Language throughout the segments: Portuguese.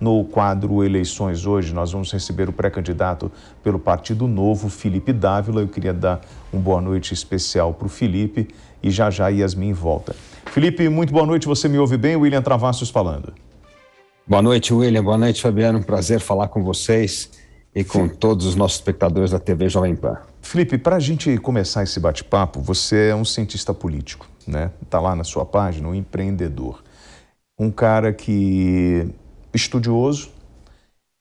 No quadro Eleições hoje, nós vamos receber o pré-candidato pelo Partido Novo, Felipe Dávila. Eu queria dar uma boa noite especial para o Felipe e já já Yasmin volta. Felipe, muito boa noite. Você me ouve bem? William Travassos falando. Boa noite, William. Boa noite, Fabiano. um Prazer falar com vocês e com Sim. todos os nossos espectadores da TV Jovem Pan. Felipe, para a gente começar esse bate-papo, você é um cientista político, né? Está lá na sua página, um empreendedor. Um cara que estudioso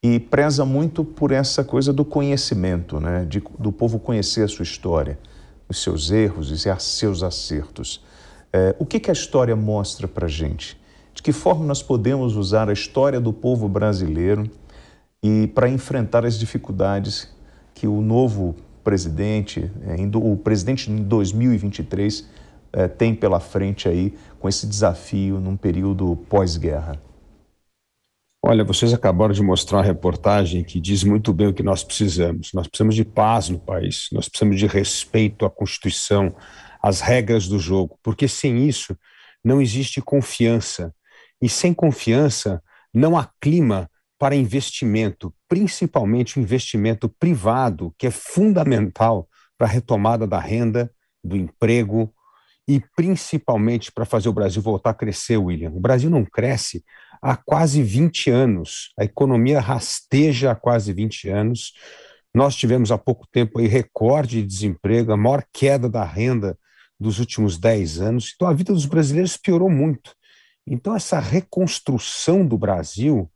e preza muito por essa coisa do conhecimento, né? De, do povo conhecer a sua história, os seus erros e seus acertos. É, o que, que a história mostra para a gente? De que forma nós podemos usar a história do povo brasileiro e para enfrentar as dificuldades que o novo presidente, é, o presidente em 2023 é, tem pela frente aí com esse desafio num período pós-guerra? Olha, vocês acabaram de mostrar uma reportagem que diz muito bem o que nós precisamos. Nós precisamos de paz no país, nós precisamos de respeito à Constituição, às regras do jogo, porque sem isso não existe confiança. E sem confiança não há clima para investimento, principalmente o investimento privado, que é fundamental para a retomada da renda, do emprego e principalmente para fazer o Brasil voltar a crescer, William. O Brasil não cresce há quase 20 anos. A economia rasteja há quase 20 anos. Nós tivemos há pouco tempo aí recorde de desemprego, a maior queda da renda dos últimos 10 anos. Então a vida dos brasileiros piorou muito. Então essa reconstrução do Brasil,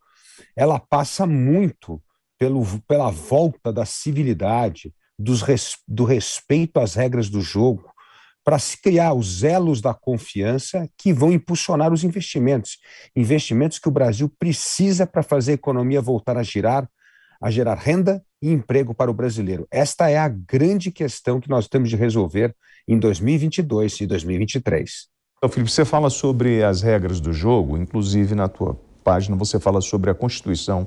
ela passa muito pelo, pela volta da civilidade, dos, do respeito às regras do jogo, para se criar os elos da confiança que vão impulsionar os investimentos. Investimentos que o Brasil precisa para fazer a economia voltar a girar, a gerar renda e emprego para o brasileiro. Esta é a grande questão que nós temos de resolver em 2022 e 2023. Então, Felipe, você fala sobre as regras do jogo, inclusive na tua página você fala sobre a Constituição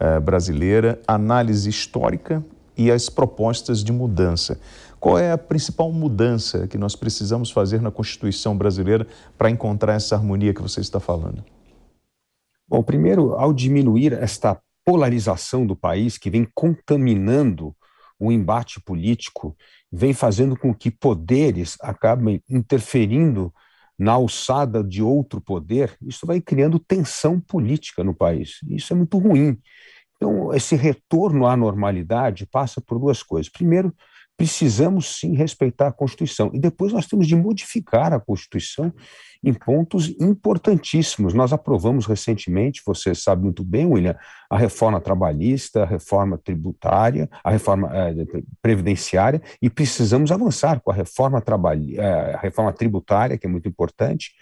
eh, brasileira, análise histórica e as propostas de mudança. Qual é a principal mudança que nós precisamos fazer na Constituição brasileira para encontrar essa harmonia que você está falando? Bom, primeiro, ao diminuir esta polarização do país que vem contaminando o embate político, vem fazendo com que poderes acabem interferindo na alçada de outro poder, isso vai criando tensão política no país. Isso é muito ruim. Então, esse retorno à normalidade passa por duas coisas. Primeiro, precisamos sim respeitar a Constituição. E depois nós temos de modificar a Constituição em pontos importantíssimos. Nós aprovamos recentemente, você sabe muito bem, William, a reforma trabalhista, a reforma tributária, a reforma é, previdenciária, e precisamos avançar com a reforma, trabalha, eh, a reforma tributária, que é muito importante,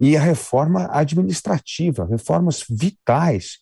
e a reforma administrativa, reformas vitais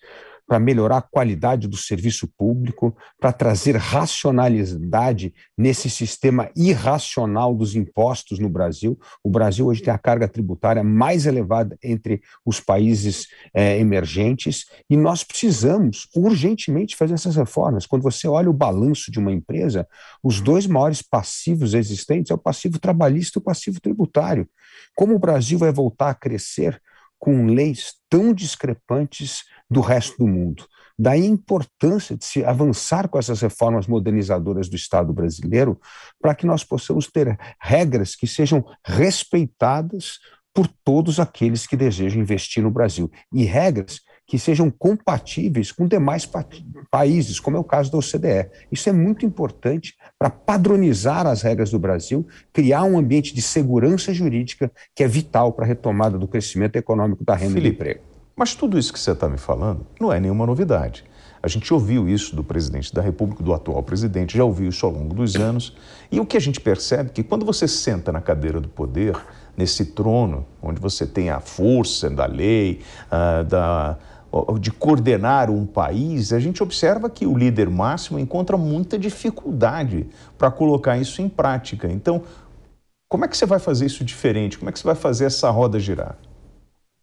para melhorar a qualidade do serviço público, para trazer racionalidade nesse sistema irracional dos impostos no Brasil. O Brasil hoje tem a carga tributária mais elevada entre os países é, emergentes e nós precisamos urgentemente fazer essas reformas. Quando você olha o balanço de uma empresa, os dois maiores passivos existentes é o passivo trabalhista e o passivo tributário. Como o Brasil vai voltar a crescer com leis tão discrepantes do resto do mundo. Daí a importância de se avançar com essas reformas modernizadoras do Estado brasileiro para que nós possamos ter regras que sejam respeitadas por todos aqueles que desejam investir no Brasil e regras que sejam compatíveis com demais pa países, como é o caso da OCDE. Isso é muito importante para padronizar as regras do Brasil, criar um ambiente de segurança jurídica que é vital para a retomada do crescimento econômico da renda Felipe, e do emprego. Mas tudo isso que você está me falando não é nenhuma novidade. A gente ouviu isso do presidente da República, do atual presidente, já ouviu isso ao longo dos anos. E o que a gente percebe é que quando você senta na cadeira do poder, nesse trono, onde você tem a força da lei, uh, da, de coordenar um país, a gente observa que o líder máximo encontra muita dificuldade para colocar isso em prática. Então, como é que você vai fazer isso diferente? Como é que você vai fazer essa roda girar?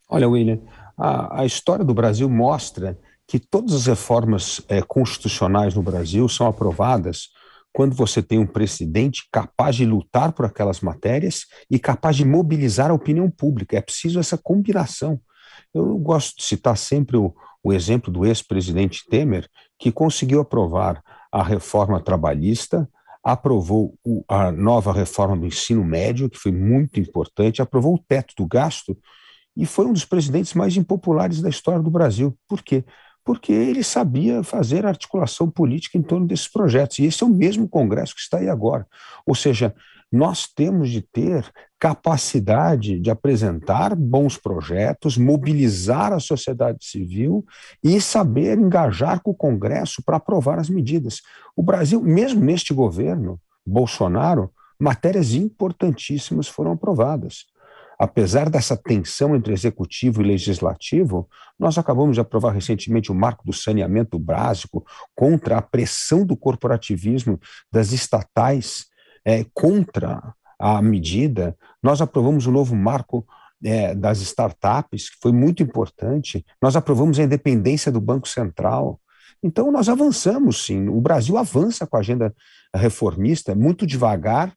Olha, William, a, a história do Brasil mostra que todas as reformas é, constitucionais no Brasil são aprovadas quando você tem um presidente capaz de lutar por aquelas matérias e capaz de mobilizar a opinião pública. É preciso essa combinação. Eu gosto de citar sempre o, o exemplo do ex-presidente Temer, que conseguiu aprovar a reforma trabalhista, aprovou o, a nova reforma do ensino médio, que foi muito importante, aprovou o teto do gasto e foi um dos presidentes mais impopulares da história do Brasil. Por quê? Porque ele sabia fazer articulação política em torno desses projetos. E esse é o mesmo Congresso que está aí agora. Ou seja, nós temos de ter capacidade de apresentar bons projetos, mobilizar a sociedade civil e saber engajar com o Congresso para aprovar as medidas. O Brasil, mesmo neste governo Bolsonaro, matérias importantíssimas foram aprovadas apesar dessa tensão entre executivo e legislativo, nós acabamos de aprovar recentemente o marco do saneamento básico contra a pressão do corporativismo das estatais é, contra a medida. Nós aprovamos o um novo marco é, das startups, que foi muito importante. Nós aprovamos a independência do Banco Central. Então, nós avançamos, sim. O Brasil avança com a agenda reformista, muito devagar,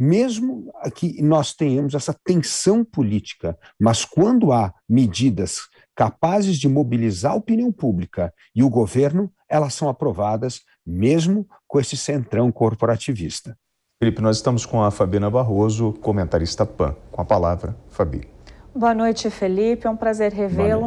mesmo que nós tenhamos essa tensão política, mas quando há medidas capazes de mobilizar a opinião pública e o governo, elas são aprovadas, mesmo com esse centrão corporativista. Felipe, nós estamos com a Fabiana Barroso, comentarista PAN. Com a palavra, Fabi. Boa noite, Felipe. É um prazer revê-lo.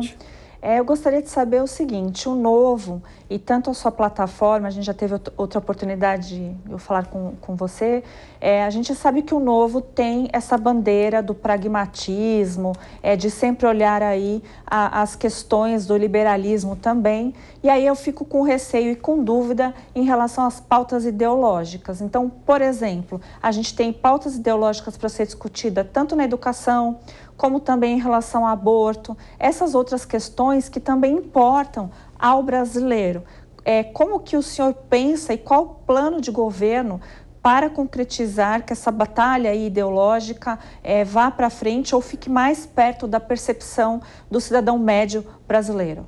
É, eu gostaria de saber o seguinte: o Novo e tanto a sua plataforma, a gente já teve outra oportunidade de eu falar com, com você. É, a gente sabe que o Novo tem essa bandeira do pragmatismo, é, de sempre olhar aí a, as questões do liberalismo também. E aí eu fico com receio e com dúvida em relação às pautas ideológicas. Então, por exemplo, a gente tem pautas ideológicas para ser discutida tanto na educação como também em relação ao aborto, essas outras questões que também importam ao brasileiro. É, como que o senhor pensa e qual o plano de governo para concretizar que essa batalha ideológica é, vá para frente ou fique mais perto da percepção do cidadão médio brasileiro?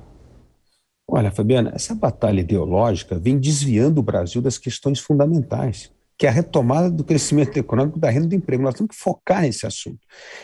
Olha, Fabiana, essa batalha ideológica vem desviando o Brasil das questões fundamentais que é a retomada do crescimento econômico da renda do emprego. Nós temos que focar nesse assunto.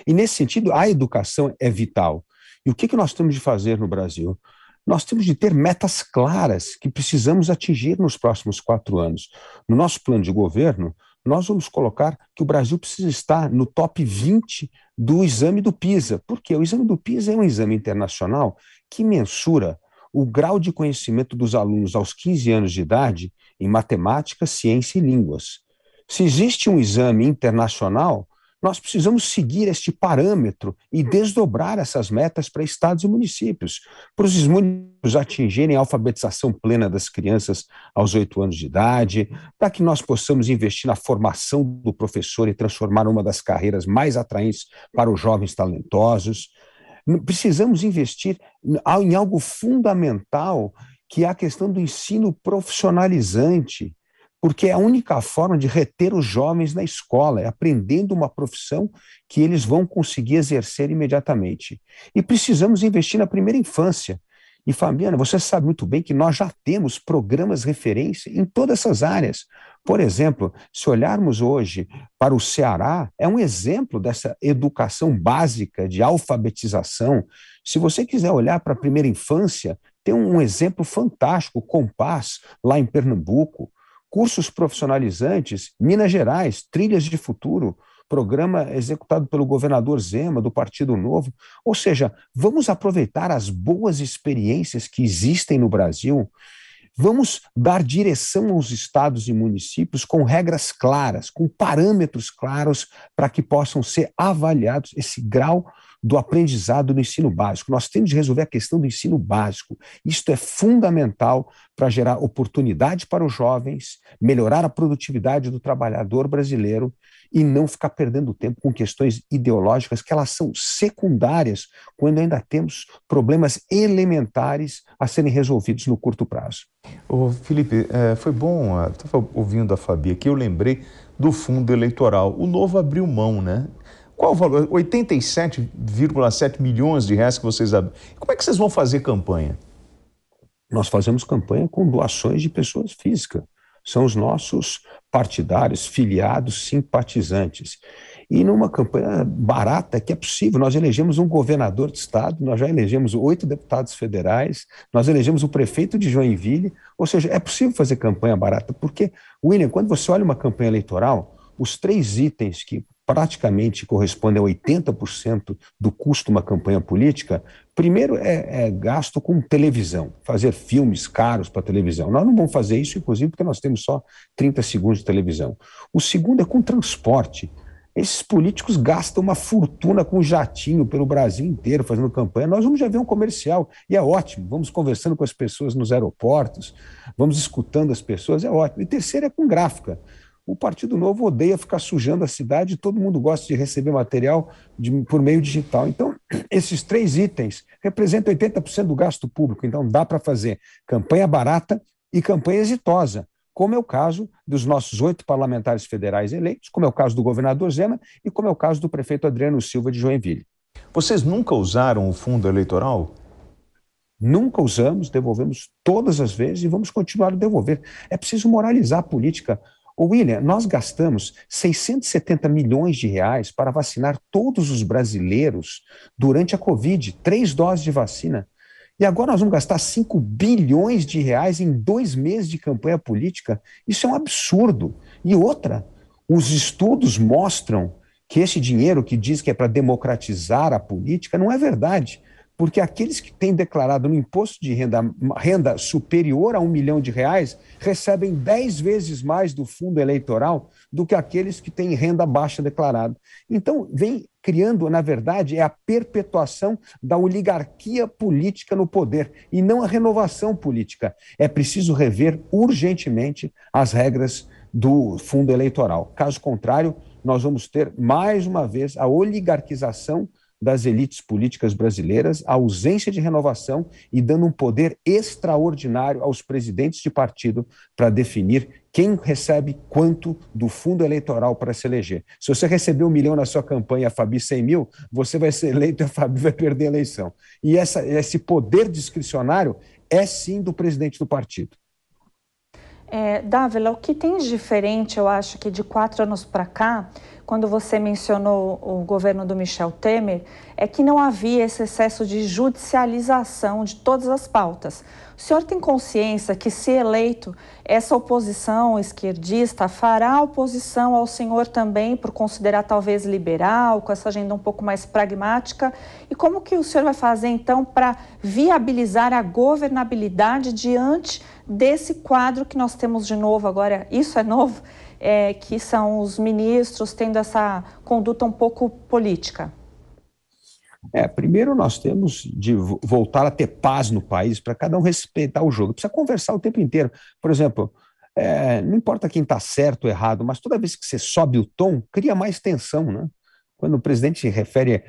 E, nesse sentido, a educação é vital. E o que, que nós temos de fazer no Brasil? Nós temos de ter metas claras que precisamos atingir nos próximos quatro anos. No nosso plano de governo, nós vamos colocar que o Brasil precisa estar no top 20 do exame do PISA. Por quê? O exame do PISA é um exame internacional que mensura o grau de conhecimento dos alunos aos 15 anos de idade em matemática, ciência e línguas. Se existe um exame internacional, nós precisamos seguir este parâmetro e desdobrar essas metas para estados e municípios, para os municípios atingirem a alfabetização plena das crianças aos oito anos de idade, para que nós possamos investir na formação do professor e transformar uma das carreiras mais atraentes para os jovens talentosos. Precisamos investir em algo fundamental, que é a questão do ensino profissionalizante, porque é a única forma de reter os jovens na escola, é aprendendo uma profissão que eles vão conseguir exercer imediatamente. E precisamos investir na primeira infância. E Fabiana, você sabe muito bem que nós já temos programas referência em todas essas áreas. Por exemplo, se olharmos hoje para o Ceará, é um exemplo dessa educação básica de alfabetização. Se você quiser olhar para a primeira infância, tem um exemplo fantástico, Compass, lá em Pernambuco. Cursos profissionalizantes, Minas Gerais, Trilhas de Futuro, programa executado pelo governador Zema, do Partido Novo. Ou seja, vamos aproveitar as boas experiências que existem no Brasil Vamos dar direção aos estados e municípios com regras claras, com parâmetros claros, para que possam ser avaliados esse grau do aprendizado do ensino básico. Nós temos de resolver a questão do ensino básico. Isto é fundamental para gerar oportunidade para os jovens, melhorar a produtividade do trabalhador brasileiro e não ficar perdendo tempo com questões ideológicas que elas são secundárias quando ainda temos problemas elementares a serem resolvidos no curto prazo. Ô Felipe, é, foi bom, é, estava ouvindo a Fabi aqui, eu lembrei do fundo eleitoral. O novo abriu mão, né? Qual o valor? 87,7 milhões de reais que vocês. Como é que vocês vão fazer campanha? Nós fazemos campanha com doações de pessoas físicas. São os nossos partidários, filiados, simpatizantes. E numa campanha barata que é possível, nós elegemos um governador de estado, nós já elegemos oito deputados federais, nós elegemos o prefeito de Joinville, ou seja, é possível fazer campanha barata, porque, William, quando você olha uma campanha eleitoral, os três itens que praticamente corresponde a 80% do custo de uma campanha política, primeiro é, é gasto com televisão, fazer filmes caros para televisão. Nós não vamos fazer isso, inclusive, porque nós temos só 30 segundos de televisão. O segundo é com transporte. Esses políticos gastam uma fortuna com jatinho pelo Brasil inteiro fazendo campanha. Nós vamos já ver um comercial e é ótimo. Vamos conversando com as pessoas nos aeroportos, vamos escutando as pessoas, é ótimo. E terceiro é com gráfica. O Partido Novo odeia ficar sujando a cidade, todo mundo gosta de receber material de, por meio digital. Então, esses três itens representam 80% do gasto público, então dá para fazer campanha barata e campanha exitosa, como é o caso dos nossos oito parlamentares federais eleitos, como é o caso do governador Zema e como é o caso do prefeito Adriano Silva de Joinville. Vocês nunca usaram o fundo eleitoral? Nunca usamos, devolvemos todas as vezes e vamos continuar a devolver. É preciso moralizar a política Ô William, nós gastamos 670 milhões de reais para vacinar todos os brasileiros durante a Covid, três doses de vacina. E agora nós vamos gastar 5 bilhões de reais em dois meses de campanha política? Isso é um absurdo. E outra, os estudos mostram que esse dinheiro que diz que é para democratizar a política não é verdade porque aqueles que têm declarado no imposto de renda, renda superior a um milhão de reais recebem dez vezes mais do fundo eleitoral do que aqueles que têm renda baixa declarada. Então, vem criando, na verdade, é a perpetuação da oligarquia política no poder e não a renovação política. É preciso rever urgentemente as regras do fundo eleitoral. Caso contrário, nós vamos ter mais uma vez a oligarquização das elites políticas brasileiras, a ausência de renovação e dando um poder extraordinário aos presidentes de partido para definir quem recebe quanto do fundo eleitoral para se eleger. Se você receber um milhão na sua campanha, a Fabi 100 mil, você vai ser eleito e a Fabi vai perder a eleição. E essa, esse poder discricionário é sim do presidente do partido. É, Dávila, o que tem de diferente, eu acho, que de quatro anos para cá, quando você mencionou o governo do Michel Temer, é que não havia esse excesso de judicialização de todas as pautas. O senhor tem consciência que, se eleito, essa oposição esquerdista fará oposição ao senhor também, por considerar talvez liberal, com essa agenda um pouco mais pragmática? E como que o senhor vai fazer, então, para viabilizar a governabilidade diante desse quadro que nós temos de novo agora? Isso é novo? é, que são os ministros tendo essa conduta um pouco política? É, primeiro nós temos de voltar a ter paz no país para cada um respeitar o jogo. Precisa conversar o tempo inteiro. Por exemplo, é, não importa quem está certo ou errado, mas toda vez que você sobe o tom, cria mais tensão, né? Quando o presidente se refere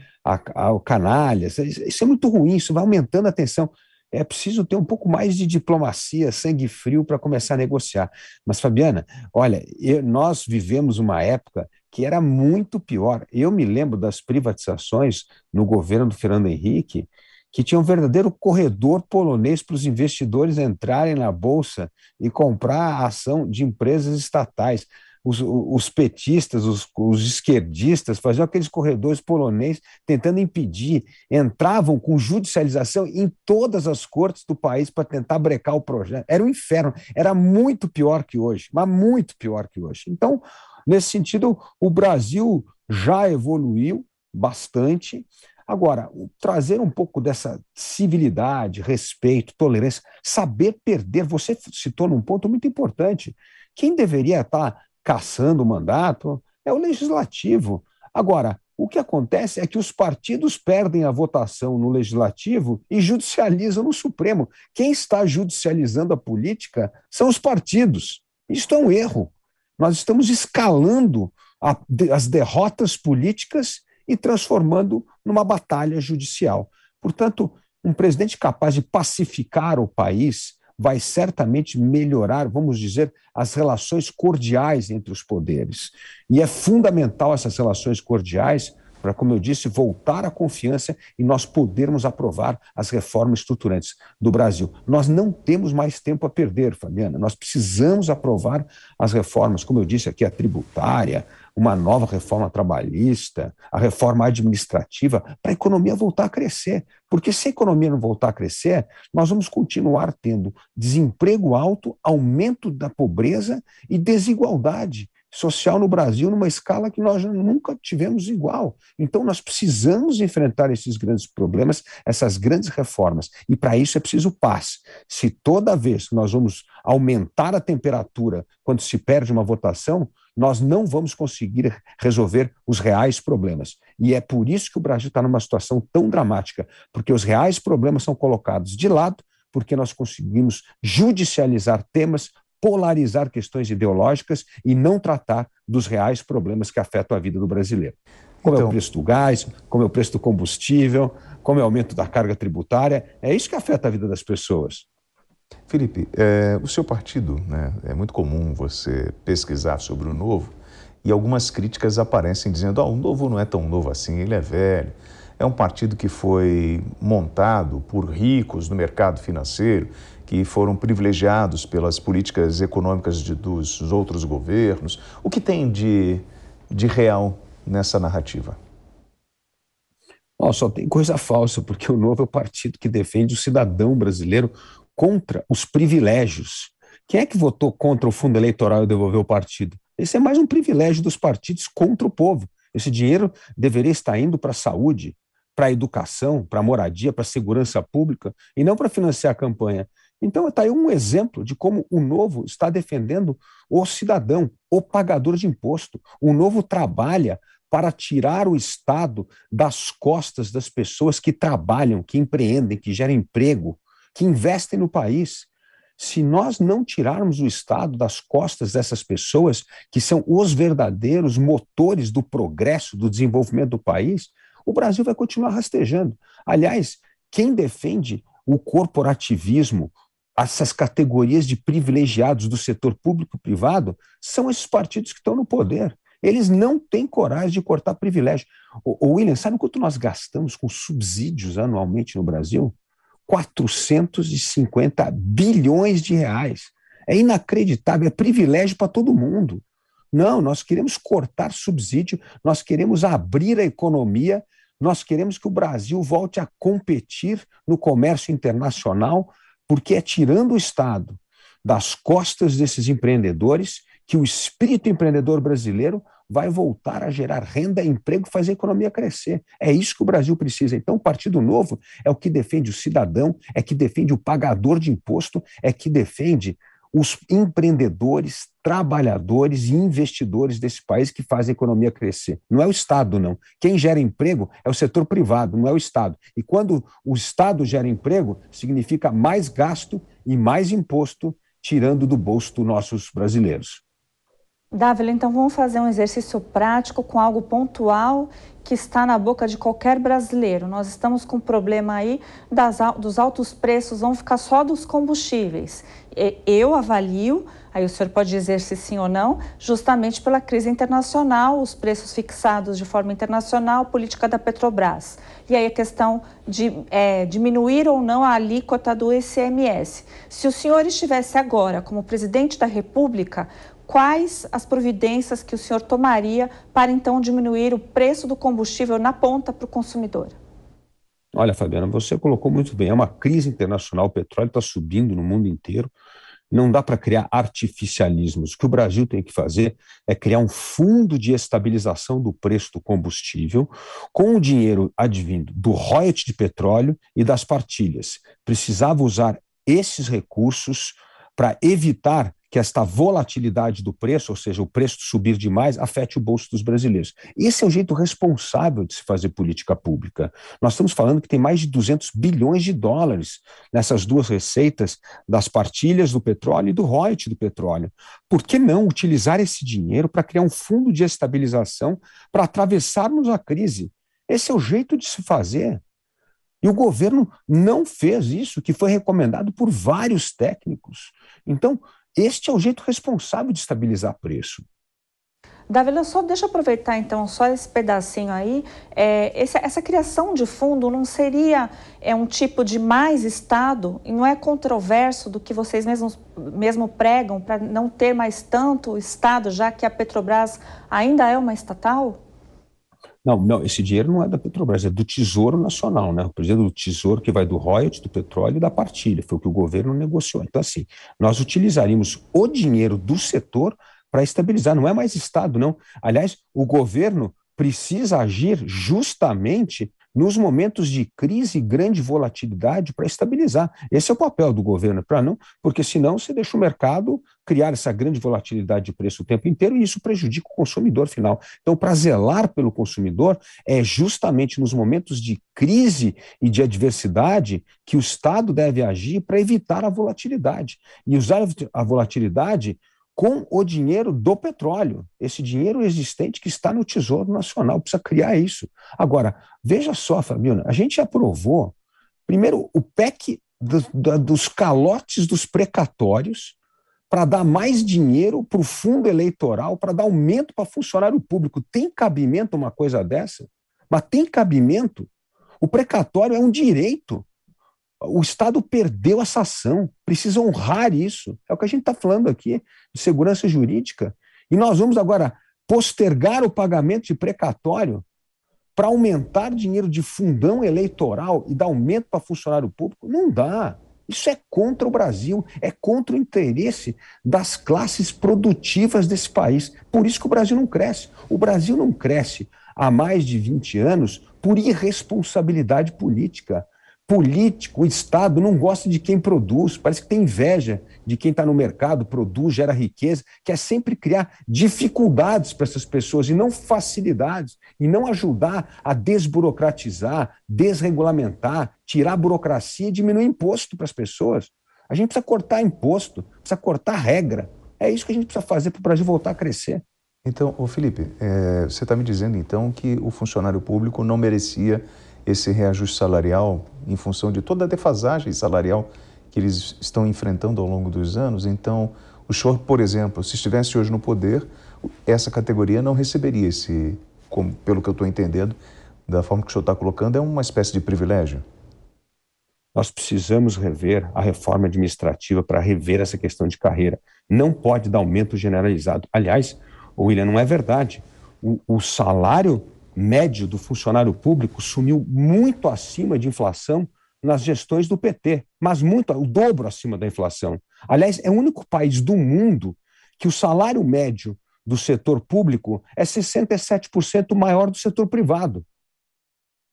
ao canalha, isso é muito ruim, isso vai aumentando a tensão é preciso ter um pouco mais de diplomacia, sangue frio para começar a negociar. Mas, Fabiana, olha, eu, nós vivemos uma época que era muito pior. Eu me lembro das privatizações no governo do Fernando Henrique, que tinha um verdadeiro corredor polonês para os investidores entrarem na bolsa e comprar a ação de empresas estatais os, os petistas, os, os, esquerdistas, faziam aqueles corredores polonês tentando impedir, entravam com judicialização em todas as cortes do país para tentar brecar o projeto. Era um inferno, era muito pior que hoje, mas muito pior que hoje. Então, nesse sentido, o Brasil já evoluiu bastante. Agora, trazer um pouco dessa civilidade, respeito, tolerância, saber perder, você citou num ponto muito importante. Quem deveria estar tá caçando o mandato, é o legislativo. Agora, o que acontece é que os partidos perdem a votação no legislativo e judicializam no Supremo. Quem está judicializando a política são os partidos. Isto é um erro. Nós estamos escalando a, as derrotas políticas e transformando numa batalha judicial. Portanto, um presidente capaz de pacificar o país, vai certamente melhorar, vamos dizer, as relações cordiais entre os poderes. E é fundamental essas relações cordiais para, como eu disse, voltar a confiança e nós podermos aprovar as reformas estruturantes do Brasil. Nós não temos mais tempo a perder, Fabiana. Nós precisamos aprovar as reformas, como eu disse aqui, a tributária, uma nova reforma trabalhista, a reforma administrativa, para a economia voltar a crescer. Porque se a economia não voltar a crescer, nós vamos continuar tendo desemprego alto, aumento da pobreza e desigualdade social no Brasil numa escala que nós nunca tivemos igual. Então, nós precisamos enfrentar esses grandes problemas, essas grandes reformas, e para isso é preciso paz. Se toda vez que nós vamos aumentar a temperatura quando se perde uma votação, nós não vamos conseguir resolver os reais problemas. E é por isso que o Brasil está numa situação tão dramática, porque os reais problemas são colocados de lado porque nós conseguimos judicializar temas polarizar questões ideológicas e não tratar dos reais problemas que afetam a vida do brasileiro. Como então... é o então. preço do gás, como é o preço do combustível, como é o aumento da carga tributária, é isso que afeta a vida das pessoas. Felipe, é, o seu partido, né, é muito comum você pesquisar sobre o novo e algumas críticas aparecem dizendo: ah, o novo não é tão novo assim, ele é velho. É um partido que foi montado por ricos no mercado financeiro que foram privilegiados pelas políticas econômicas de, dos outros governos. O que tem de, de real nessa narrativa? Oh, só tem coisa falsa, porque o Novo é o partido que defende o cidadão brasileiro contra os privilégios. Quem é que votou contra o fundo eleitoral e devolveu o partido? Esse é mais um privilégio dos partidos contra o povo. Esse dinheiro deveria estar indo para a saúde, para a educação, para a moradia, para a segurança pública, e não para financiar a campanha. Então, está aí um exemplo de como o novo está defendendo o cidadão, o pagador de imposto. O novo trabalha para tirar o Estado das costas das pessoas que trabalham, que empreendem, que geram emprego, que investem no país. Se nós não tirarmos o Estado das costas dessas pessoas, que são os verdadeiros motores do progresso, do desenvolvimento do país, o Brasil vai continuar rastejando. Aliás, quem defende o corporativismo, essas categorias de privilegiados do setor público-privado são esses partidos que estão no poder. Eles não têm coragem de cortar privilégio. O, William, sabe quanto nós gastamos com subsídios anualmente no Brasil? 450 bilhões de reais. É inacreditável, é privilégio para todo mundo. Não, nós queremos cortar subsídio, nós queremos abrir a economia, nós queremos que o Brasil volte a competir no comércio internacional, porque é tirando o Estado das costas desses empreendedores que o espírito empreendedor brasileiro vai voltar a gerar renda, emprego, fazer a economia crescer. É isso que o Brasil precisa. Então, o Partido Novo é o que defende o cidadão, é que defende o pagador de imposto, é que defende os empreendedores, trabalhadores e investidores desse país que fazem a economia crescer. Não é o Estado, não. Quem gera emprego é o setor privado, não é o Estado. E quando o Estado gera emprego, significa mais gasto e mais imposto tirando do bolso dos nossos brasileiros. Dávila, então vamos fazer um exercício prático com algo pontual que está na boca de qualquer brasileiro. Nós estamos com um problema aí das, dos altos preços, vão ficar só dos combustíveis eu avalio, aí o senhor pode dizer se sim ou não, justamente pela crise internacional, os preços fixados de forma internacional, política da Petrobras. E aí a questão de é, diminuir ou não a alíquota do ICMS. Se o senhor estivesse agora como presidente da República, quais as providências que o senhor tomaria para então diminuir o preço do combustível na ponta para o consumidor? Olha, Fabiana, você colocou muito bem. É uma crise internacional. O petróleo está subindo no mundo inteiro. Não dá para criar artificialismos. O que o Brasil tem que fazer é criar um fundo de estabilização do preço do combustível, com o dinheiro advindo do royalties de petróleo e das partilhas. Precisava usar esses recursos para evitar que esta volatilidade do preço, ou seja, o preço subir demais, afete o bolso dos brasileiros. Esse é o jeito responsável de se fazer política pública. Nós estamos falando que tem mais de 200 bilhões de dólares nessas duas receitas das partilhas do petróleo e do royalty do petróleo. Por que não utilizar esse dinheiro para criar um fundo de estabilização para atravessarmos a crise? Esse é o jeito de se fazer. E o governo não fez isso, que foi recomendado por vários técnicos. Então, este é o jeito responsável de estabilizar preço. Davila, só deixa eu aproveitar então só esse pedacinho aí. É, essa, essa, criação de fundo não seria é, um tipo de mais Estado? E não é controverso do que vocês mesmos mesmo pregam para não ter mais tanto Estado, já que a Petrobras ainda é uma estatal? Não, não, esse dinheiro não é da Petrobras, é do Tesouro Nacional, né? Por exemplo, do Tesouro que vai do royalties, do petróleo e da partilha, foi o que o governo negociou. Então, assim, nós utilizaríamos o dinheiro do setor para estabilizar, não é mais Estado, não. Aliás, o governo precisa agir justamente nos momentos de crise e grande volatilidade para estabilizar. Esse é o papel do governo, para não, porque senão você deixa o mercado criar essa grande volatilidade de preço o tempo inteiro e isso prejudica o consumidor final. Então, para zelar pelo consumidor, é justamente nos momentos de crise e de adversidade que o Estado deve agir para evitar a volatilidade. E usar a volatilidade com o dinheiro do petróleo, esse dinheiro existente que está no Tesouro Nacional, precisa criar isso. Agora, veja só, Fabiana, a gente aprovou, primeiro, o PEC do, do, dos calotes dos precatórios para dar mais dinheiro para o fundo eleitoral, para dar aumento para funcionário público. Tem cabimento uma coisa dessa? Mas tem cabimento? O precatório é um direito o Estado perdeu essa ação, precisa honrar isso. É o que a gente está falando aqui, de segurança jurídica. E nós vamos agora postergar o pagamento de precatório para aumentar dinheiro de fundão eleitoral e dar aumento para funcionário público? Não dá. Isso é contra o Brasil, é contra o interesse das classes produtivas desse país. Por isso que o Brasil não cresce. O Brasil não cresce há mais de 20 anos por irresponsabilidade política político, o Estado não gosta de quem produz, parece que tem inveja de quem está no mercado, produz, gera riqueza, quer é sempre criar dificuldades para essas pessoas e não facilidades, e não ajudar a desburocratizar, desregulamentar, tirar a burocracia e diminuir imposto para as pessoas. A gente precisa cortar imposto, precisa cortar regra. É isso que a gente precisa fazer para o Brasil voltar a crescer. Então, ô Felipe, é, você está me dizendo então que o funcionário público não merecia esse reajuste salarial em função de toda a defasagem salarial que eles estão enfrentando ao longo dos anos. Então, o senhor, por exemplo, se estivesse hoje no poder, essa categoria não receberia esse, como, pelo que eu estou entendendo, da forma que o senhor está colocando, é uma espécie de privilégio? Nós precisamos rever a reforma administrativa para rever essa questão de carreira. Não pode dar aumento generalizado. Aliás, William, não é verdade. O, o salário médio do funcionário público sumiu muito acima de inflação nas gestões do PT, mas muito, o dobro acima da inflação. Aliás, é o único país do mundo que o salário médio do setor público é 67% maior do setor privado.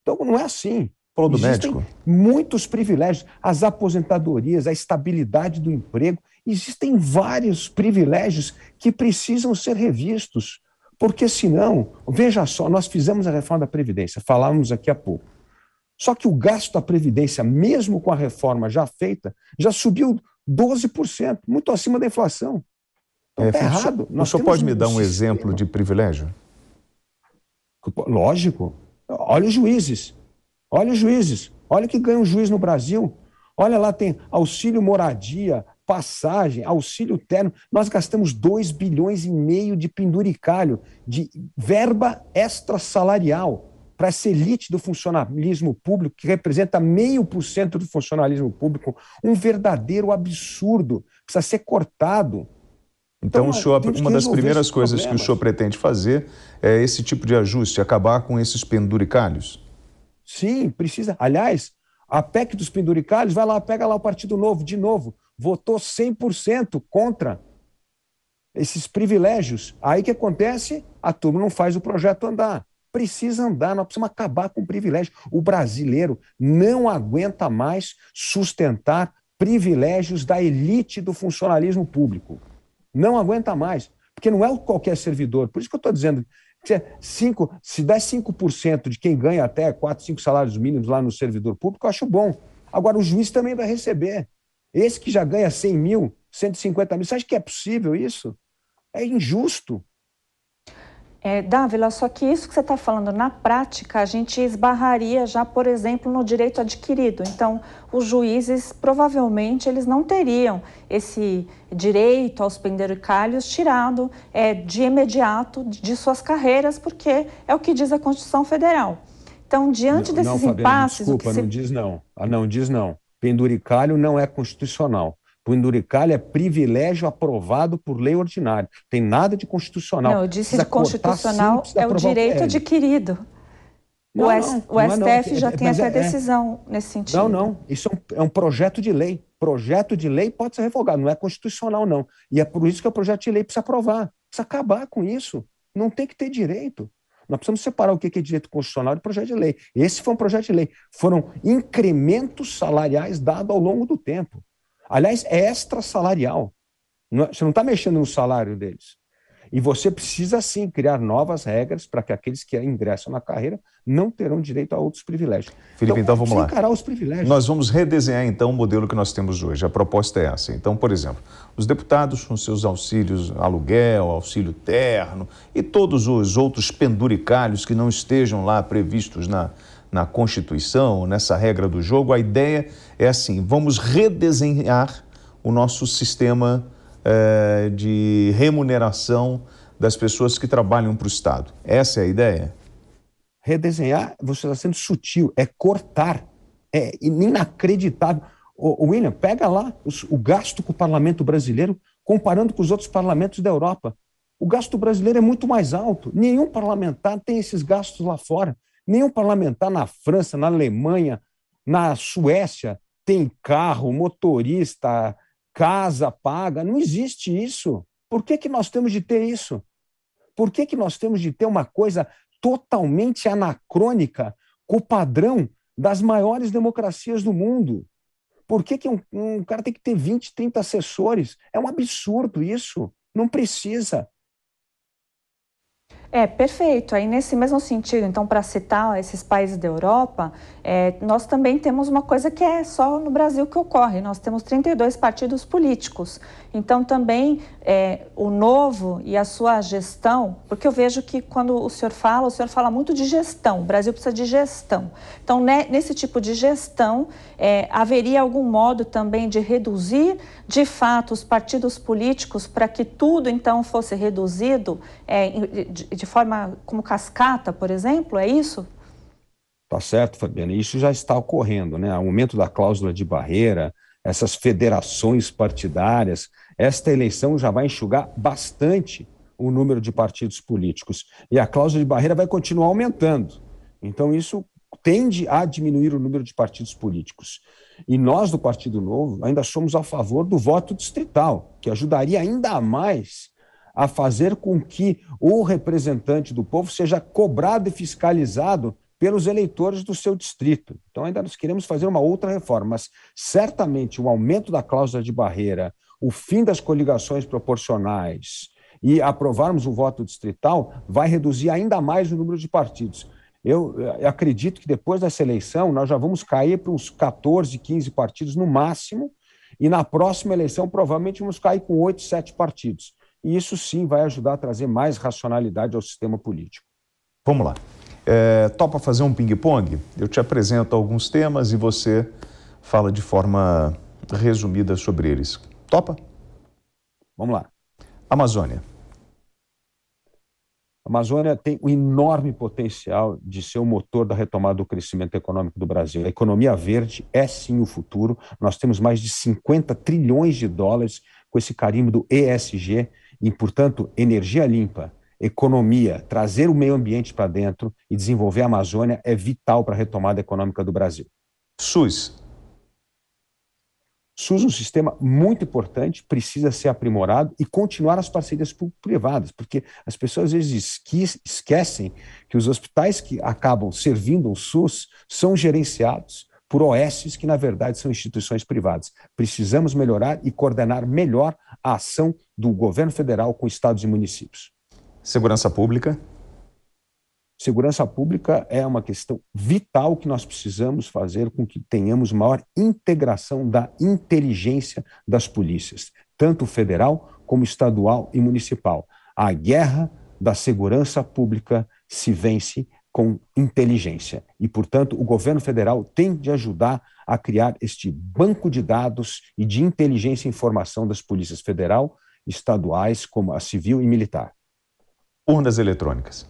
Então não é assim. Falou existem médico. muitos privilégios, as aposentadorias, a estabilidade do emprego, existem vários privilégios que precisam ser revistos. Porque senão, veja só, nós fizemos a reforma da Previdência, falávamos aqui há pouco. Só que o gasto da Previdência, mesmo com a reforma já feita, já subiu 12%, muito acima da inflação. Então, é, tá errado. O senhor pode me um dar um sistema. exemplo de privilégio? Lógico. Olha os juízes. Olha os juízes. Olha o que ganha um juiz no Brasil. Olha lá, tem auxílio moradia, passagem, auxílio terno, nós gastamos 2 bilhões e meio de penduricalho, de verba extrasalarial para essa elite do funcionalismo público, que representa meio por cento do funcionalismo público, um verdadeiro absurdo, precisa ser cortado. Então, então senhor, uma das primeiras coisas problemas. que o senhor pretende fazer é esse tipo de ajuste, acabar com esses penduricalhos? Sim, precisa. Aliás, a PEC dos penduricalhos, vai lá, pega lá o Partido Novo de novo votou 100% contra esses privilégios. Aí que acontece? A turma não faz o projeto andar. Precisa andar, nós precisamos acabar com o privilégio. O brasileiro não aguenta mais sustentar privilégios da elite do funcionalismo público. Não aguenta mais, porque não é qualquer servidor. Por isso que eu estou dizendo, é cinco, se der 5% de quem ganha até 4, 5 salários mínimos lá no servidor público, eu acho bom. Agora, o juiz também vai receber. Esse que já ganha 100 mil, 150 mil, você acha que é possível isso? É injusto. É, Dávila, só que isso que você está falando na prática, a gente esbarraria já, por exemplo, no direito adquirido. Então, os juízes provavelmente eles não teriam esse direito aos penduricalhos tirado é, de imediato de suas carreiras, porque é o que diz a Constituição Federal. Então, diante não, desses não, Fabiana, impasses. Desculpa, se... não diz não. Ah, não diz não. Penduricalho não é constitucional. Penduricalho é privilégio aprovado por lei ordinária. Tem nada de constitucional. Não, eu disse que constitucional é o direito o adquirido. Não, o, S, não, o não, é STF já é, tem essa é, decisão é. nesse sentido. Não, não. Isso é um, é um, projeto de lei. Projeto de lei pode ser revogado, não é constitucional, não. E é por isso que o projeto de lei precisa aprovar. Precisa acabar com isso. Não tem que ter direito. Nós precisamos separar o que é direito constitucional e projeto de lei. Esse foi um projeto de lei. Foram incrementos salariais dados ao longo do tempo. Aliás, é extra salarial. É? Você não está mexendo no salário deles. E você precisa sim criar novas regras para que aqueles que ingressam na carreira não terão direito a outros privilégios. Felipe, então, então vamos lá. encarar os privilégios. Nós vamos redesenhar então o modelo que nós temos hoje. A proposta é essa. Então, por exemplo, os deputados com seus auxílios aluguel, auxílio terno e todos os outros penduricalhos que não estejam lá previstos na na Constituição, nessa regra do jogo, a ideia é assim: vamos redesenhar o nosso sistema é, de remuneração das pessoas que trabalham para o Estado. Essa é a ideia? Redesenhar, você está sendo sutil, é cortar. É inacreditável. O William, pega lá os, o gasto com o parlamento brasileiro, comparando com os outros parlamentos da Europa. O gasto brasileiro é muito mais alto. Nenhum parlamentar tem esses gastos lá fora. Nenhum parlamentar na França, na Alemanha, na Suécia tem carro, motorista, casa paga. Não existe isso. Por que, que nós temos de ter isso? Por que, que nós temos de ter uma coisa totalmente anacrônica com o padrão das maiores democracias do mundo? Por que, que um, um cara tem que ter 20, 30 assessores? É um absurdo isso. Não precisa. É, perfeito. Aí, nesse mesmo sentido, então, para citar esses países da Europa, é, nós também temos uma coisa que é só no Brasil que ocorre: nós temos 32 partidos políticos. Então, também é, o novo e a sua gestão, porque eu vejo que quando o senhor fala, o senhor fala muito de gestão, o Brasil precisa de gestão. Então, né, nesse tipo de gestão, é, haveria algum modo também de reduzir, de fato, os partidos políticos para que tudo, então, fosse reduzido é, de, de forma como cascata, por exemplo, é isso? Tá certo, Fabiana. Isso já está ocorrendo, né? O aumento da cláusula de barreira, essas federações partidárias, esta eleição já vai enxugar bastante o número de partidos políticos. E a cláusula de barreira vai continuar aumentando. Então, isso tende a diminuir o número de partidos políticos. E nós, do Partido Novo, ainda somos a favor do voto distrital, que ajudaria ainda mais a fazer com que o representante do povo seja cobrado e fiscalizado pelos eleitores do seu distrito. Então, ainda nós queremos fazer uma outra reforma, mas certamente o aumento da cláusula de barreira, o fim das coligações proporcionais e aprovarmos o voto distrital vai reduzir ainda mais o número de partidos. Eu eh, acredito que depois dessa eleição nós já vamos cair para uns 14, 15 partidos no máximo, e na próxima eleição provavelmente vamos cair com 8, 7 partidos. E isso sim vai ajudar a trazer mais racionalidade ao sistema político. Vamos lá. É, topa fazer um ping-pong? Eu te apresento alguns temas e você fala de forma resumida sobre eles. Topa? Vamos lá. Amazônia. A Amazônia tem um enorme potencial de ser o motor da retomada do crescimento econômico do Brasil. A economia verde é sim o futuro. Nós temos mais de 50 trilhões de dólares com esse carimbo do ESG e, portanto, energia limpa, economia, trazer o meio ambiente para dentro e desenvolver a Amazônia é vital para a retomada econômica do Brasil. SUS. SUS é um sistema muito importante, precisa ser aprimorado e continuar as parcerias privadas, porque as pessoas às vezes esquecem que os hospitais que acabam servindo o SUS são gerenciados por OSs que, na verdade, são instituições privadas. Precisamos melhorar e coordenar melhor a ação do governo federal com estados e municípios. Segurança pública. Segurança pública é uma questão vital que nós precisamos fazer com que tenhamos maior integração da inteligência das polícias, tanto federal como estadual e municipal. A guerra da segurança pública se vence com inteligência. E, portanto, o governo federal tem de ajudar a criar este banco de dados e de inteligência e informação das polícias federal, estaduais, como a civil e militar. Urnas eletrônicas.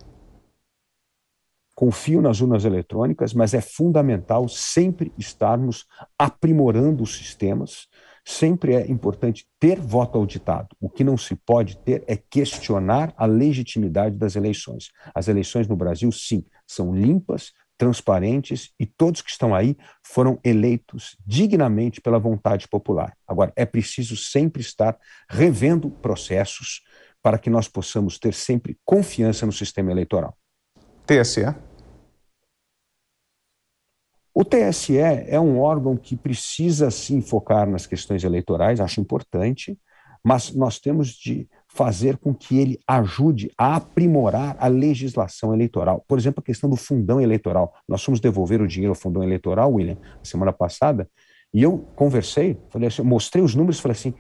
Confio nas urnas eletrônicas, mas é fundamental sempre estarmos aprimorando os sistemas. Sempre é importante ter voto auditado. O que não se pode ter é questionar a legitimidade das eleições. As eleições no Brasil, sim, são limpas, transparentes e todos que estão aí foram eleitos dignamente pela vontade popular. Agora, é preciso sempre estar revendo processos para que nós possamos ter sempre confiança no sistema eleitoral. TSE? O TSE é um órgão que precisa se focar nas questões eleitorais, acho importante, mas nós temos de fazer com que ele ajude a aprimorar a legislação eleitoral. Por exemplo, a questão do fundão eleitoral. Nós fomos devolver o dinheiro ao fundão eleitoral, William, semana passada, e eu conversei, falei assim, mostrei os números, falei assim,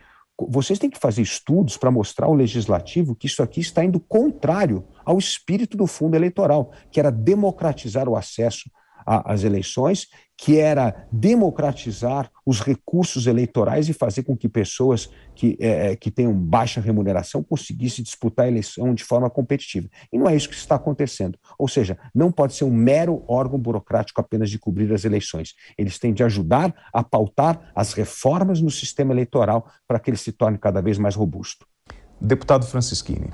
vocês têm que fazer estudos para mostrar ao legislativo que isso aqui está indo contrário ao espírito do fundo eleitoral, que era democratizar o acesso as eleições, que era democratizar os recursos eleitorais e fazer com que pessoas que, é, é, que tenham baixa remuneração conseguissem disputar a eleição de forma competitiva. E não é isso que está acontecendo. Ou seja, não pode ser um mero órgão burocrático apenas de cobrir as eleições. Eles têm de ajudar a pautar as reformas no sistema eleitoral para que ele se torne cada vez mais robusto. Deputado Francisquini,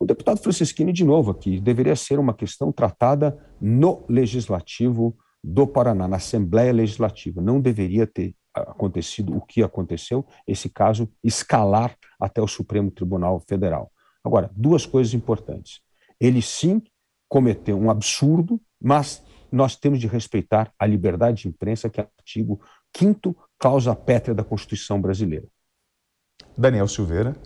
o deputado Francisquini, de novo aqui, deveria ser uma questão tratada no Legislativo do Paraná, na Assembleia Legislativa. Não deveria ter ah, acontecido o que aconteceu, esse caso escalar até o Supremo Tribunal Federal. Agora, duas coisas importantes. Ele sim cometeu um absurdo, mas nós temos de respeitar a liberdade de imprensa, que é o artigo 5 causa pétrea da Constituição brasileira. Daniel Silveira.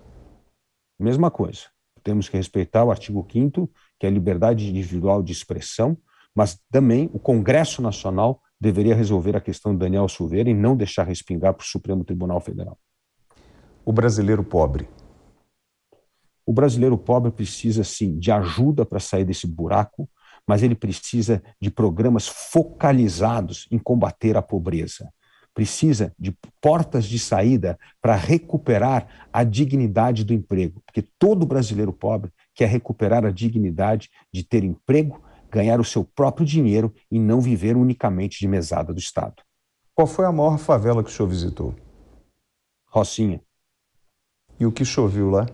Mesma coisa temos que respeitar o artigo 5 que é a liberdade individual de expressão, mas também o Congresso Nacional deveria resolver a questão de Daniel Silveira e não deixar respingar para o Supremo Tribunal Federal. O brasileiro pobre. O brasileiro pobre precisa, sim, de ajuda para sair desse buraco, mas ele precisa de programas focalizados em combater a pobreza precisa de portas de saída para recuperar a dignidade do emprego, porque todo brasileiro pobre quer recuperar a dignidade de ter emprego, ganhar o seu próprio dinheiro e não viver unicamente de mesada do Estado. Qual foi a maior favela que o senhor visitou? Rocinha. E o que choveu lá?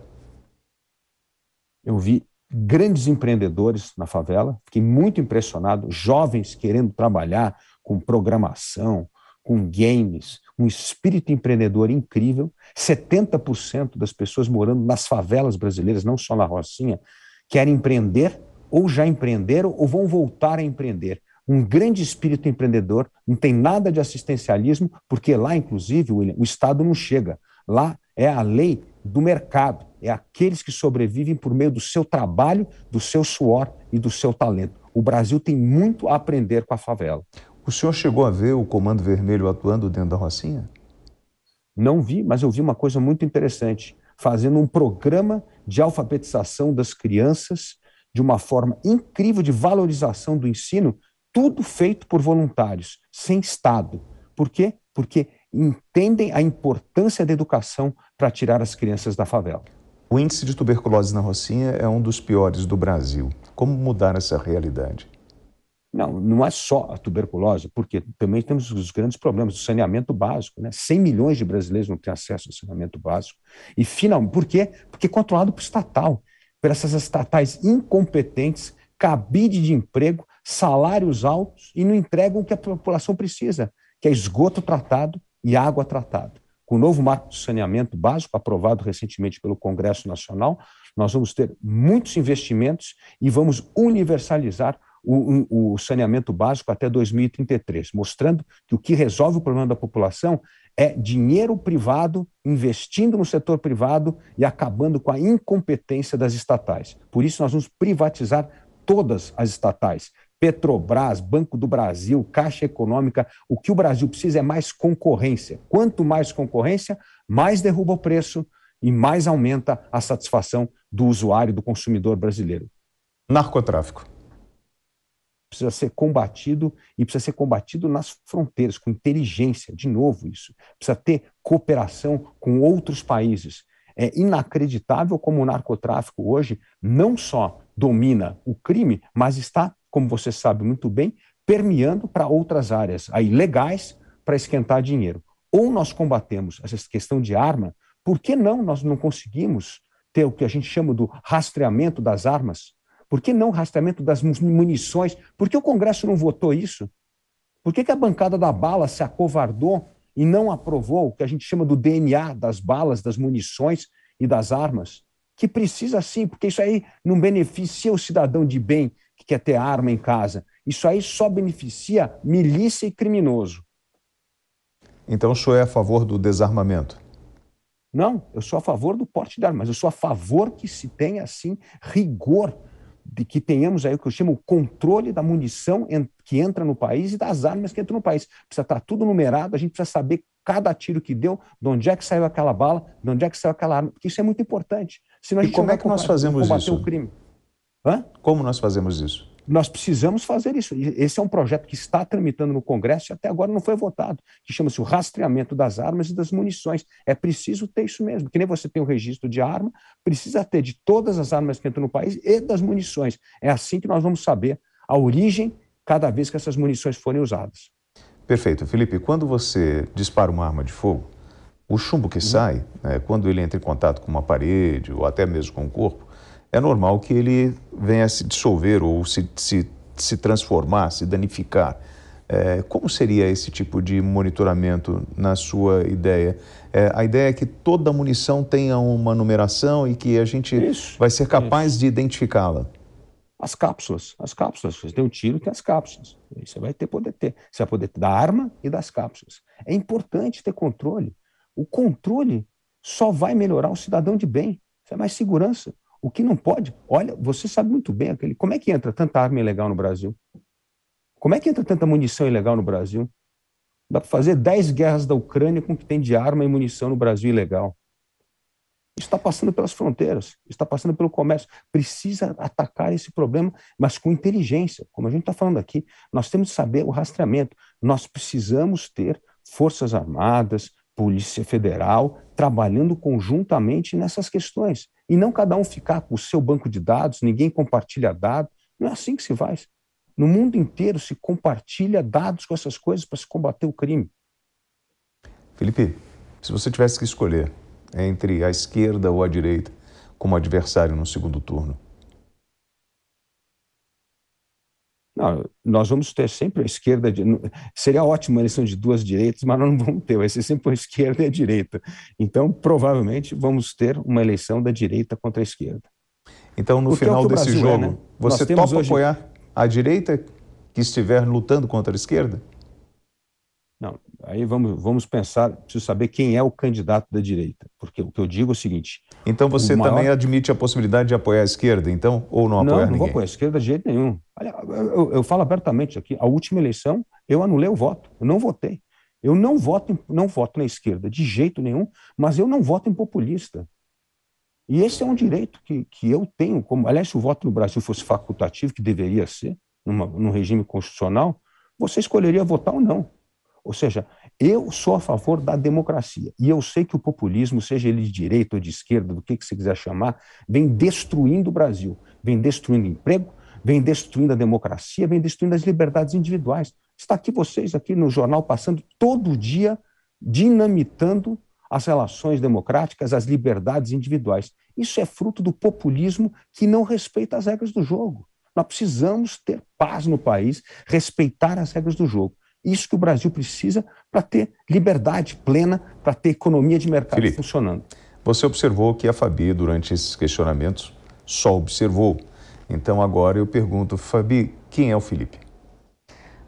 Eu vi grandes empreendedores na favela, fiquei muito impressionado, jovens querendo trabalhar com programação, com games, um espírito empreendedor incrível, 70% das pessoas morando nas favelas brasileiras, não só na Rocinha, querem empreender ou já empreenderam ou vão voltar a empreender. Um grande espírito empreendedor, não tem nada de assistencialismo, porque lá, inclusive, William, o Estado não chega. Lá é a lei do mercado, é aqueles que sobrevivem por meio do seu trabalho, do seu suor e do seu talento. O Brasil tem muito a aprender com a favela. O senhor chegou a ver o Comando Vermelho atuando dentro da Rocinha? Não vi, mas eu vi uma coisa muito interessante, fazendo um programa de alfabetização das crianças de uma forma incrível de valorização do ensino, tudo feito por voluntários, sem Estado. Por quê? Porque entendem a importância da educação para tirar as crianças da favela. O índice de tuberculose na Rocinha é um dos piores do Brasil. Como mudar essa realidade? Não, não é só a tuberculose, porque também temos os grandes problemas do saneamento básico. Né? 100 milhões de brasileiros não têm acesso ao saneamento básico. E, finalmente, por quê? Porque é controlado por estatal, por essas estatais incompetentes, cabide de emprego, salários altos e não entregam o que a população precisa, que é esgoto tratado e água tratada. Com o novo marco de saneamento básico, aprovado recentemente pelo Congresso Nacional, nós vamos ter muitos investimentos e vamos universalizar o, o saneamento básico até 2033, mostrando que o que resolve o problema da população é dinheiro privado investindo no setor privado e acabando com a incompetência das estatais. Por isso, nós vamos privatizar todas as estatais. Petrobras, Banco do Brasil, Caixa Econômica, o que o Brasil precisa é mais concorrência. Quanto mais concorrência, mais derruba o preço e mais aumenta a satisfação do usuário, do consumidor brasileiro. Narcotráfico precisa ser combatido e precisa ser combatido nas fronteiras, com inteligência, de novo isso. Precisa ter cooperação com outros países. É inacreditável como o narcotráfico hoje não só domina o crime, mas está, como você sabe muito bem, permeando para outras áreas aí legais para esquentar dinheiro. Ou nós combatemos essa questão de arma, por que não nós não conseguimos ter o que a gente chama do rastreamento das armas? Por que não rastreamento das munições? Por que o Congresso não votou isso? Por que, que a bancada da bala se acovardou e não aprovou o que a gente chama do DNA das balas, das munições e das armas? Que precisa sim, porque isso aí não beneficia o cidadão de bem que quer ter arma em casa. Isso aí só beneficia milícia e criminoso. Então o senhor é a favor do desarmamento? Não, eu sou a favor do porte de armas, eu sou a favor que se tenha, assim, rigor de que tenhamos aí o que eu chamo o controle da munição que entra no país e das armas que entram no país. Precisa estar tá tudo numerado, a gente precisa saber cada tiro que deu, de onde é que saiu aquela bala, de onde é que saiu aquela arma, porque isso é muito importante. Senão e como é que nós fazemos isso? o crime. Hã? Como nós fazemos isso? Nós precisamos fazer isso. Esse é um projeto que está tramitando no Congresso e até agora não foi votado, que chama-se o rastreamento das armas e das munições. É preciso ter isso mesmo, que nem você tem o registro de arma, precisa ter de todas as armas que entram no país e das munições. É assim que nós vamos saber a origem cada vez que essas munições forem usadas. Perfeito. Felipe, quando você dispara uma arma de fogo, o chumbo que uhum. sai, né, quando ele entra em contato com uma parede ou até mesmo com o um corpo, é normal que ele venha se dissolver ou se, se, se transformar, se danificar. É, como seria esse tipo de monitoramento na sua ideia? É, a ideia é que toda munição tenha uma numeração e que a gente isso, vai ser capaz isso. de identificá-la. As cápsulas, as cápsulas. Você tem um tiro, tem é as cápsulas. Você vai ter poder ter. Você vai poder da arma e das cápsulas. É importante ter controle. O controle só vai melhorar o cidadão de bem. Isso é mais segurança. O que não pode, olha, você sabe muito bem aquele. Como é que entra tanta arma ilegal no Brasil? Como é que entra tanta munição ilegal no Brasil? Dá para fazer 10 guerras da Ucrânia com o que tem de arma e munição no Brasil ilegal. Isso está passando pelas fronteiras, está passando pelo comércio. Precisa atacar esse problema, mas com inteligência. Como a gente está falando aqui, nós temos que saber o rastreamento. Nós precisamos ter Forças Armadas, Polícia Federal, trabalhando conjuntamente nessas questões. E não cada um ficar com o seu banco de dados, ninguém compartilha dados. Não é assim que se faz. No mundo inteiro se compartilha dados com essas coisas para se combater o crime. Felipe, se você tivesse que escolher entre a esquerda ou a direita como adversário no segundo turno, Não, nós vamos ter sempre a esquerda. De, seria ótima a eleição de duas direitas, mas nós não vamos ter, vai ser sempre a esquerda e a direita. Então, provavelmente, vamos ter uma eleição da direita contra a esquerda. Então, no é final é desse jogo, é, né? você topa hoje... apoiar a direita que estiver lutando contra a esquerda? aí vamos, vamos pensar, preciso saber quem é o candidato da direita, porque o que eu digo é o seguinte... Então você maior... também admite a possibilidade de apoiar a esquerda, então, ou não apoiar não, ninguém? Não, não vou apoiar a esquerda de jeito nenhum. Eu, eu, eu, falo abertamente aqui, a última eleição eu anulei o voto, eu não votei. Eu não voto, não voto na esquerda de jeito nenhum, mas eu não voto em populista. E esse é um direito que, que eu tenho. Como, aliás, se o voto no Brasil fosse facultativo, que deveria ser, numa, num regime constitucional, você escolheria votar ou não. Ou seja, eu sou a favor da democracia. E eu sei que o populismo, seja ele de direita ou de esquerda, do que, que você quiser chamar, vem destruindo o Brasil, vem destruindo emprego, vem destruindo a democracia, vem destruindo as liberdades individuais. Está aqui vocês, aqui no jornal, passando todo dia dinamitando as relações democráticas, as liberdades individuais. Isso é fruto do populismo que não respeita as regras do jogo. Nós precisamos ter paz no país, respeitar as regras do jogo. Isso que o Brasil precisa para ter liberdade plena, para ter economia de mercado Felipe, funcionando. Você observou que a Fabi, durante esses questionamentos, só observou. Então agora eu pergunto, Fabi, quem é o Felipe?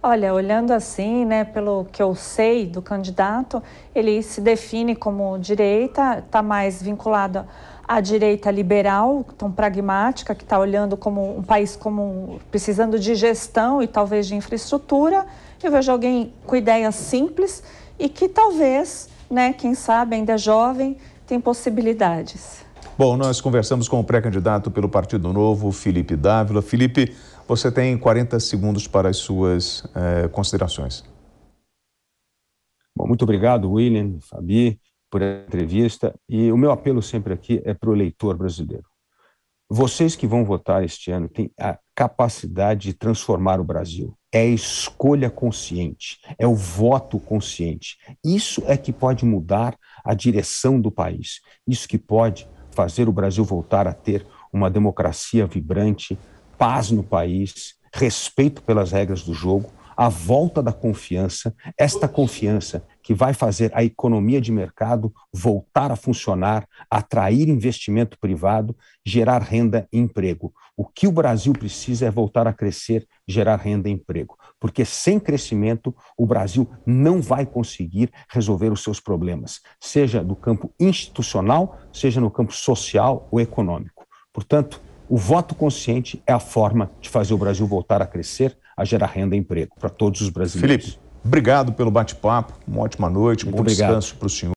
Olha, olhando assim, né, pelo que eu sei do candidato, ele se define como direita, está mais vinculado à direita liberal, tão pragmática, que está olhando como um país como precisando de gestão e talvez de infraestrutura eu vejo alguém com ideias simples e que talvez, né, quem sabe ainda é jovem, tem possibilidades. Bom, nós conversamos com o pré-candidato pelo Partido Novo, Felipe Dávila. Felipe, você tem 40 segundos para as suas eh, considerações. Bom, muito obrigado, William, Fabi, por a entrevista. E o meu apelo sempre aqui é para o eleitor brasileiro. Vocês que vão votar este ano têm a capacidade de transformar o Brasil é a escolha consciente, é o voto consciente. Isso é que pode mudar a direção do país. Isso que pode fazer o Brasil voltar a ter uma democracia vibrante, paz no país, respeito pelas regras do jogo, a volta da confiança, esta confiança que vai fazer a economia de mercado voltar a funcionar, atrair investimento privado, gerar renda e emprego. O que o Brasil precisa é voltar a crescer gerar renda e emprego. Porque sem crescimento, o Brasil não vai conseguir resolver os seus problemas, seja no campo institucional, seja no campo social ou econômico. Portanto, o voto consciente é a forma de fazer o Brasil voltar a crescer, a gerar renda e emprego para todos os brasileiros. Felipe, obrigado pelo bate-papo, uma ótima noite, Muito bom obrigado. descanso para o senhor.